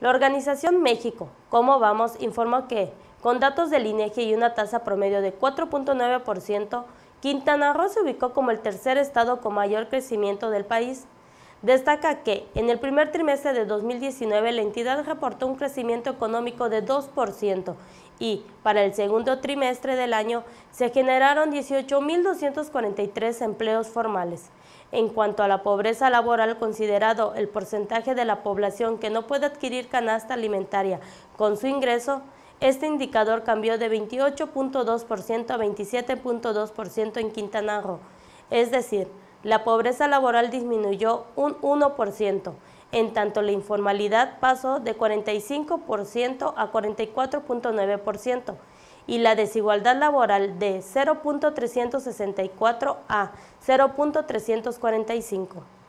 La organización México, ¿Cómo vamos, informó que con datos del INEGI y una tasa promedio de 4.9%, Quintana Roo se ubicó como el tercer estado con mayor crecimiento del país Destaca que en el primer trimestre de 2019 la entidad reportó un crecimiento económico de 2% y para el segundo trimestre del año se generaron 18.243 empleos formales. En cuanto a la pobreza laboral, considerado el porcentaje de la población que no puede adquirir canasta alimentaria con su ingreso, este indicador cambió de 28.2% a 27.2% en Quintana Roo, es decir, la pobreza laboral disminuyó un 1%, en tanto la informalidad pasó de 45% a 44.9% y la desigualdad laboral de 0.364 a 0.345.